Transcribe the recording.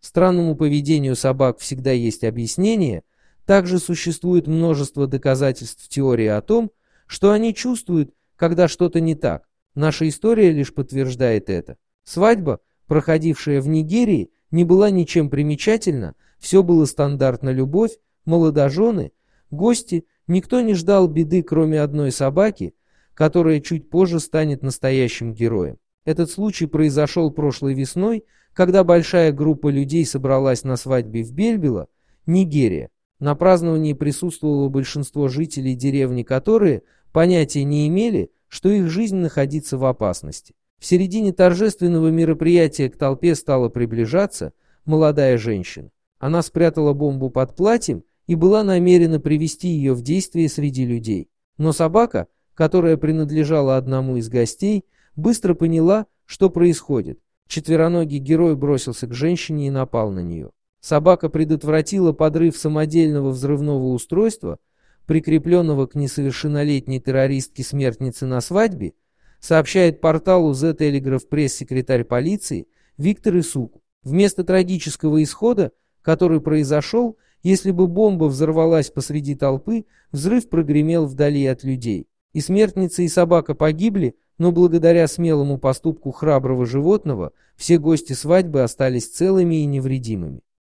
Странному поведению собак всегда есть объяснение, также существует множество доказательств теории о том, что они чувствуют, когда что-то не так. Наша история лишь подтверждает это. Свадьба, проходившая в Нигерии, не была ничем примечательна, все было стандартно любовь, молодожены, гости, никто не ждал беды, кроме одной собаки, которая чуть позже станет настоящим героем. Этот случай произошел прошлой весной, когда большая группа людей собралась на свадьбе в Бельбело, Нигерия. На праздновании присутствовало большинство жителей деревни, которые понятия не имели, что их жизнь находится в опасности. В середине торжественного мероприятия к толпе стала приближаться молодая женщина. Она спрятала бомбу под платьем и была намерена привести ее в действие среди людей. Но собака, которая принадлежала одному из гостей, быстро поняла, что происходит. Четвероногий герой бросился к женщине и напал на нее. Собака предотвратила подрыв самодельного взрывного устройства, прикрепленного к несовершеннолетней террористке-смертнице на свадьбе, сообщает порталу The Telegraph Press секретарь полиции Виктор Исук. Вместо трагического исхода, который произошел, если бы бомба взорвалась посреди толпы, взрыв прогремел вдали от людей. И смертница, и собака погибли, но благодаря смелому поступку храброго животного все гости свадьбы остались целыми и невредимыми.